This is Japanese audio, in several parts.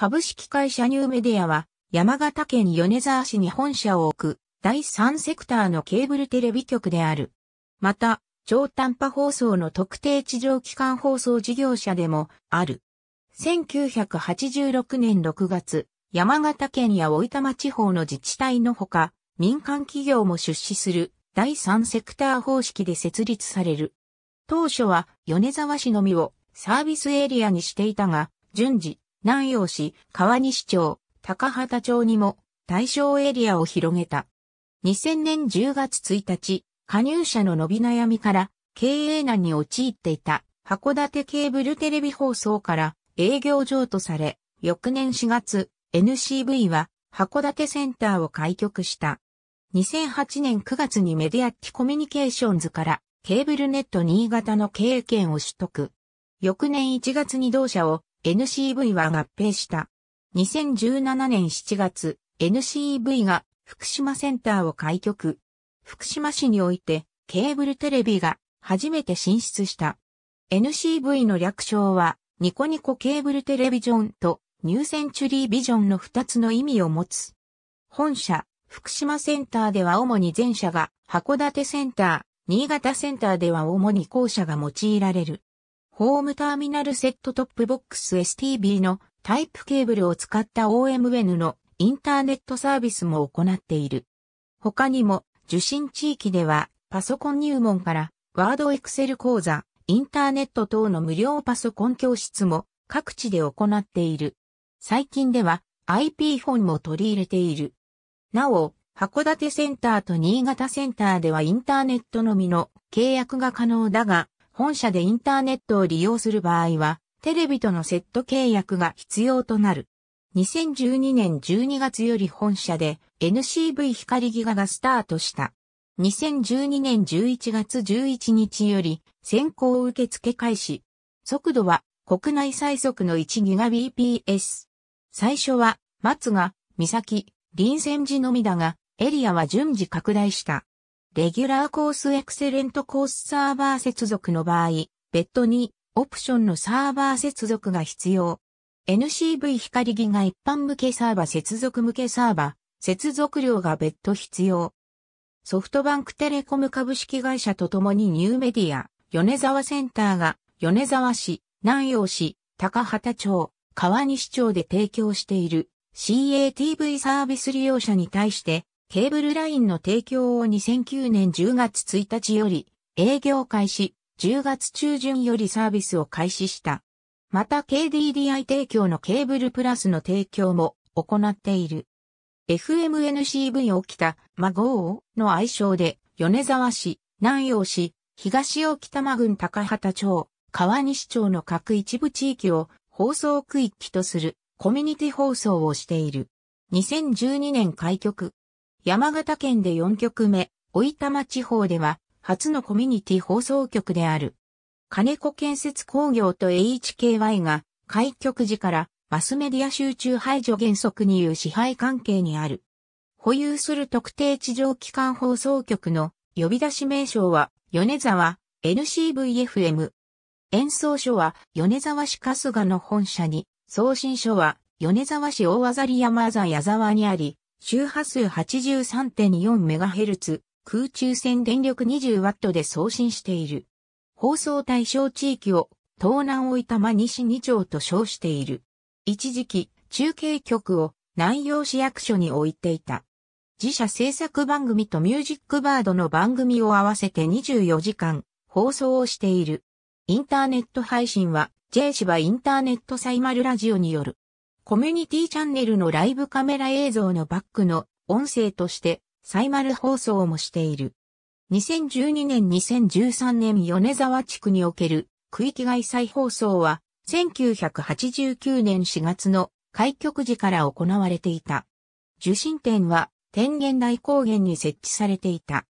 株式会社ニューメディアは、山形県米沢市に本社を置く、第3セクターのケーブルテレビ局である。また、超短波放送の特定地上機関放送事業者でもある。1986年6月、山形県や大分地方の自治体のほか、民間企業も出資する第3セクター方式で設立される。当初は米沢市のみをサービスエリアにしていたが、順次、南陽市、川西町、高畑町にも対象エリアを広げた。2000年10月1日、加入者の伸び悩みから経営難に陥っていた函館ケーブルテレビ放送から営業譲渡され、翌年4月、NCV は函館センターを開局した。2008年9月にメディアティコミュニケーションズからケーブルネット新潟の経営権を取得。翌年1月に同社を NCV は合併した。2017年7月、NCV が福島センターを開局。福島市においてケーブルテレビが初めて進出した。NCV の略称はニコニコケーブルテレビジョンとニューセンチュリービジョンの2つの意味を持つ。本社、福島センターでは主に前者が函館センター、新潟センターでは主に後者が用いられる。ホームターミナルセットトップボックス STB のタイプケーブルを使った OMN のインターネットサービスも行っている。他にも受信地域ではパソコン入門からワードエクセル講座、インターネット等の無料パソコン教室も各地で行っている。最近では IP フォンも取り入れている。なお、函館センターと新潟センターではインターネットのみの契約が可能だが、本社でインターネットを利用する場合は、テレビとのセット契約が必要となる。2012年12月より本社で NCV 光ギガがスタートした。2012年11月11日より先行受付開始。速度は国内最速の 1GBps。最初は松が、三崎、臨戦時のみだが、エリアは順次拡大した。レギュラーコースエクセレントコースサーバー接続の場合、別途にオプションのサーバー接続が必要。NCV 光ギガ一般向けサーバー接続向けサーバー、接続量が別途必要。ソフトバンクテレコム株式会社と共にニューメディア、米沢センターが、米沢市、南陽市、高畑町、川西町で提供している CATV サービス利用者に対してケーブルラインの提供を2009年10月1日より営業開始、10月中旬よりサービスを開始した。また KDDI 提供のケーブルプラスの提供も行っている。FMNCV を北、孫王の愛称で、米沢市、南陽市、東沖玉郡高畑町、川西町の各一部地域を放送区域とするコミュニティ放送をしている。2012年開局、山形県で4局目、大玉地方では、初のコミュニティ放送局である。金子建設工業と HKY が、開局時から、マスメディア集中排除原則による支配関係にある。保有する特定地上機関放送局の呼び出し名称は、米沢 NCVFM。演奏所は、米沢市春日の本社に、送信所は、米沢市大技山座矢沢にあり、周波数 83.4MHz、空中線電力 20W で送信している。放送対象地域を東南大分西2町と称している。一時期、中継局を南陽市役所に置いていた。自社制作番組とミュージックバードの番組を合わせて24時間放送をしている。インターネット配信は J 芝インターネットサイマルラジオによるコミュニティチャンネルのライブカメラ映像のバックの音声としてサイマル放送もしている。2012年2013年米沢地区における区域外再放送は1989年4月の開局時から行われていた。受信点は天元大高原に設置されていた。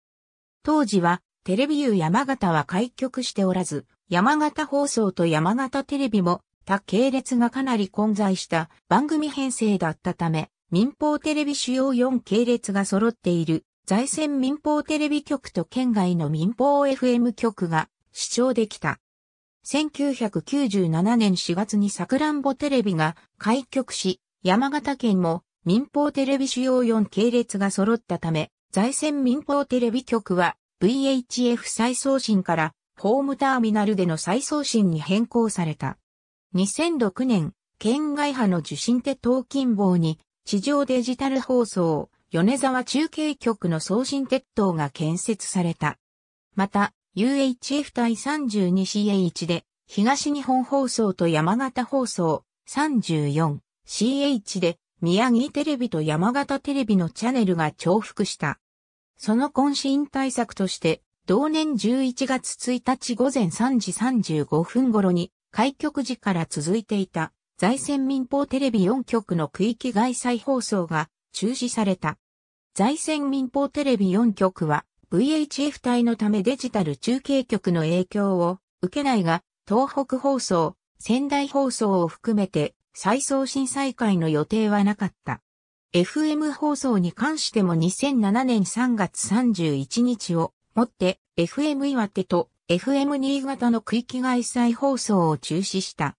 当時はテレビユー山形は開局しておらず、山形放送と山形テレビも他系列がかなり混在した番組編成だったため、民放テレビ主要4系列が揃っている在線民放テレビ局と県外の民放 FM 局が視聴できた。1997年4月にさくらんぼテレビが開局し、山形県も民放テレビ主要4系列が揃ったため、在線民放テレビ局は VHF 再送信からホームターミナルでの再送信に変更された。2006年、県外派の受信手当金棒に、地上デジタル放送、米沢中継局の送信鉄塔が建設された。また、UHF 対 32CH で、東日本放送と山形放送、34CH で、宮城テレビと山形テレビのチャンネルが重複した。その渾身対策として、同年11月1日午前3時35分頃に、開局時から続いていた財政民放テレビ4局の区域外再放送が中止された。財政民放テレビ4局は VHF 帯のためデジタル中継局の影響を受けないが、東北放送、仙台放送を含めて再送審査会の予定はなかった。FM 放送に関しても2007年3月31日をもって FM 岩手と FM 新潟の区域外再放送を中止した。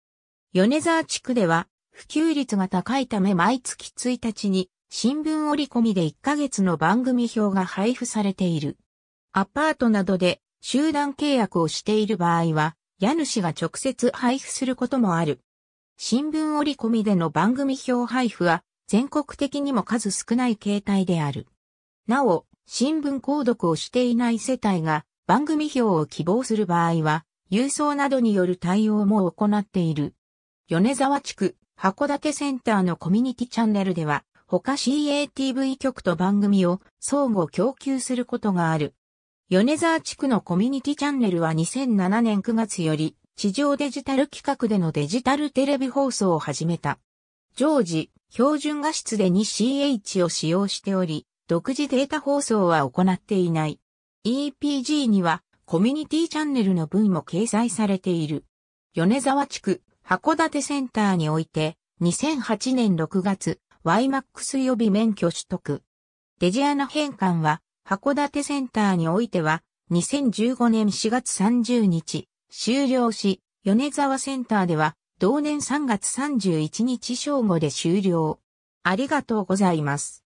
米沢地区では普及率が高いため毎月1日に新聞折り込みで1ヶ月の番組表が配布されている。アパートなどで集団契約をしている場合は、家主が直接配布することもある。新聞折り込みでの番組表配布は全国的にも数少ない形態である。なお、新聞購読をしていない世帯が番組表を希望する場合は、郵送などによる対応も行っている。米沢地区、函館センターのコミュニティチャンネルでは、他 CATV 局と番組を相互供給することがある。米沢地区のコミュニティチャンネルは2007年9月より地上デジタル企画でのデジタルテレビ放送を始めた。常時、標準画質で 2CH を使用しており、独自データ放送は行っていない。EPG にはコミュニティチャンネルの文も掲載されている。米沢地区函館センターにおいて2008年6月 YMAX 予備免許取得。デジアナ変換は函館センターにおいては2015年4月30日終了し、米沢センターでは同年3月31日正午で終了。ありがとうございます。